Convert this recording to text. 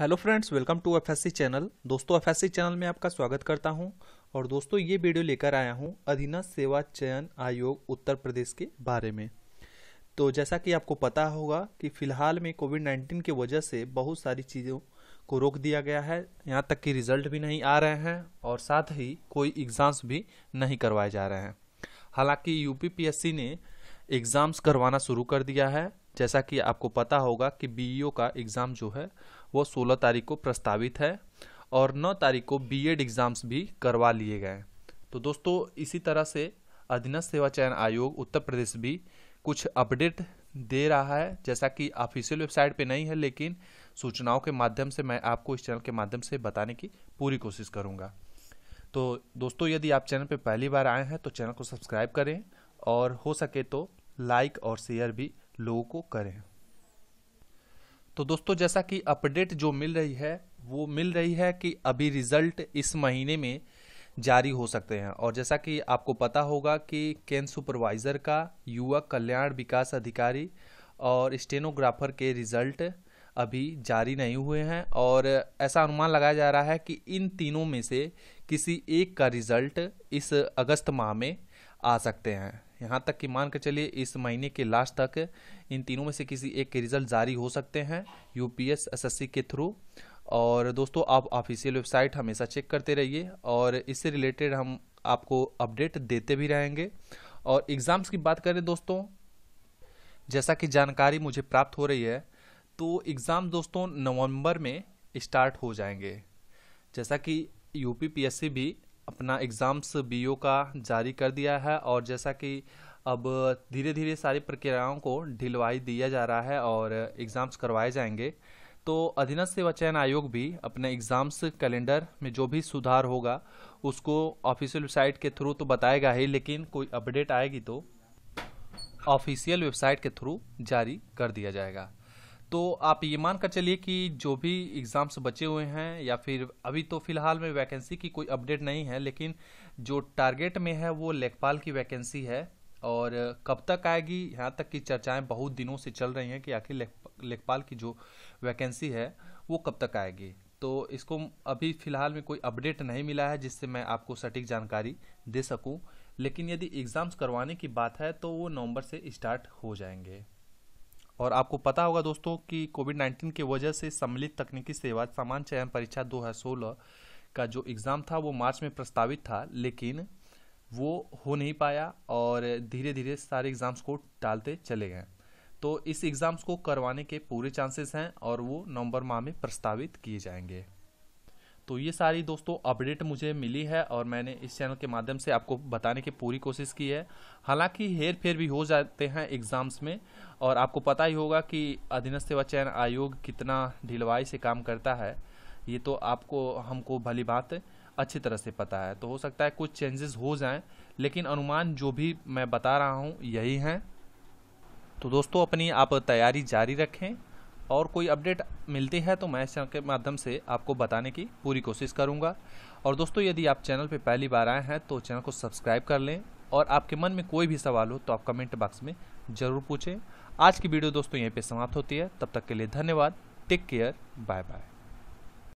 hello friends welcome to F channel दोस्तों F channel में आपका स्वागत करता हूं और दोस्तों ये वीडियो लेकर आया हूं अधीनस्थ सेवा चयन आयोग उत्तर प्रदेश के बारे में तो जैसा कि आपको पता होगा कि फिलहाल में कोविड 19 की वजह से बहुत सारी चीज़ों को रोक दिया गया है यहाँ तक कि रिजल्ट भी नहीं आ रहे हैं और साथ ही कोई एग्ज़ाम्स भी नहीं करवाए जा रहे हैं हालांकि यूपीपीएससी ने एग्ज़ाम्स करवाना शुरू कर दिया है जैसा कि आपको पता होगा कि बी e का एग्ज़ाम जो है वो 16 तारीख को प्रस्तावित है और 9 तारीख को बी एग्ज़ाम्स e भी करवा लिए गए तो दोस्तों इसी तरह से अधीनस्थ सेवा चयन आयोग उत्तर प्रदेश भी कुछ अपडेट दे रहा है जैसा कि ऑफिशियल वेबसाइट पे नहीं है लेकिन सूचनाओं के माध्यम से मैं आपको इस चैनल के माध्यम से बताने की पूरी कोशिश करूँगा तो दोस्तों यदि आप चैनल पर पहली बार आए हैं तो चैनल को सब्सक्राइब करें और हो सके तो लाइक और शेयर भी लोगों को करें तो दोस्तों जैसा कि अपडेट जो मिल रही है वो मिल रही है कि अभी रिजल्ट इस महीने में जारी हो सकते हैं और जैसा कि आपको पता होगा कि केंद्र सुपरवाइज़र का युवा कल्याण विकास अधिकारी और स्टेनोग्राफर के रिजल्ट अभी जारी नहीं हुए हैं और ऐसा अनुमान लगाया जा रहा है कि इन तीनों में से किसी एक का रिजल्ट इस अगस्त माह में आ सकते हैं यहाँ तक कि मान के चलिए इस महीने के लास्ट तक इन तीनों में से किसी एक के रिजल्ट जारी हो सकते हैं यूपीएस एसएससी के थ्रू और दोस्तों आप ऑफिशियल वेबसाइट हमेशा चेक करते रहिए और इससे रिलेटेड हम आपको अपडेट देते भी रहेंगे और एग्ज़ाम्स की बात करें दोस्तों जैसा कि जानकारी मुझे प्राप्त हो रही है तो एग्ज़ाम दोस्तों नवंबर में स्टार्ट हो जाएंगे जैसा कि यूपीपीएससी भी अपना एग्ज़ाम्स बी का जारी कर दिया है और जैसा कि अब धीरे धीरे सारी प्रक्रियाओं को ढिलवाई दिया जा रहा है और एग्ज़ाम्स करवाए जाएंगे तो अधीनस्थ सेवा चयन आयोग भी अपने एग्ज़ाम्स कैलेंडर में जो भी सुधार होगा उसको ऑफिशियल वेबसाइट के थ्रू तो बताएगा ही लेकिन कोई अपडेट आएगी तो ऑफिशियल वेबसाइट के थ्रू जारी कर दिया जाएगा तो आप ये मान कर चलिए कि जो भी एग्ज़ाम्स बचे हुए हैं या फिर अभी तो फ़िलहाल में वैकेंसी की कोई अपडेट नहीं है लेकिन जो टारगेट में है वो लेखपाल की वैकेंसी है और कब तक आएगी यहाँ तक की चर्चाएं बहुत दिनों से चल रही हैं कि आखिर लेख, लेखपाल की जो वैकेंसी है वो कब तक आएगी तो इसको अभी फ़िलहाल में कोई अपडेट नहीं मिला है जिससे मैं आपको सटीक जानकारी दे सकूं लेकिन यदि एग्ज़ाम्स करवाने की बात है तो वो नवंबर से स्टार्ट हो जाएंगे और आपको पता होगा दोस्तों कि कोविड 19 की वजह से सम्मिलित तकनीकी सेवा सामान्य चयन परीक्षा 2016 का जो एग्ज़ाम था वो मार्च में प्रस्तावित था लेकिन वो हो नहीं पाया और धीरे धीरे सारे एग्ज़ाम्स को टालते चले गए तो इस एग्ज़ाम्स को करवाने के पूरे चांसेस हैं और वो नवंबर माह में प्रस्तावित किए जाएंगे तो ये सारी दोस्तों अपडेट मुझे मिली है और मैंने इस चैनल के माध्यम से आपको बताने की पूरी कोशिश की है हालांकि हेर फेर भी हो जाते हैं एग्ज़ाम्स में और आपको पता ही होगा कि अधीनस्थ सेवा चयन आयोग कितना ढिलवाई से काम करता है ये तो आपको हमको भली बात अच्छी तरह से पता है तो हो सकता है कुछ चेंजेस हो जाएं लेकिन अनुमान जो भी मैं बता रहा हूँ यही हैं तो दोस्तों अपनी आप तैयारी जारी रखें और कोई अपडेट मिलती है तो मैं इस चैनल के माध्यम से आपको बताने की पूरी कोशिश करूँगा और दोस्तों यदि आप चैनल पर पहली बार आए हैं तो चैनल को सब्सक्राइब कर लें और आपके मन में कोई भी सवाल हो तो आप कमेंट बॉक्स में ज़रूर पूछें आज की वीडियो दोस्तों यहीं पे समाप्त होती है तब तक के लिए धन्यवाद टेक केयर बाय बाय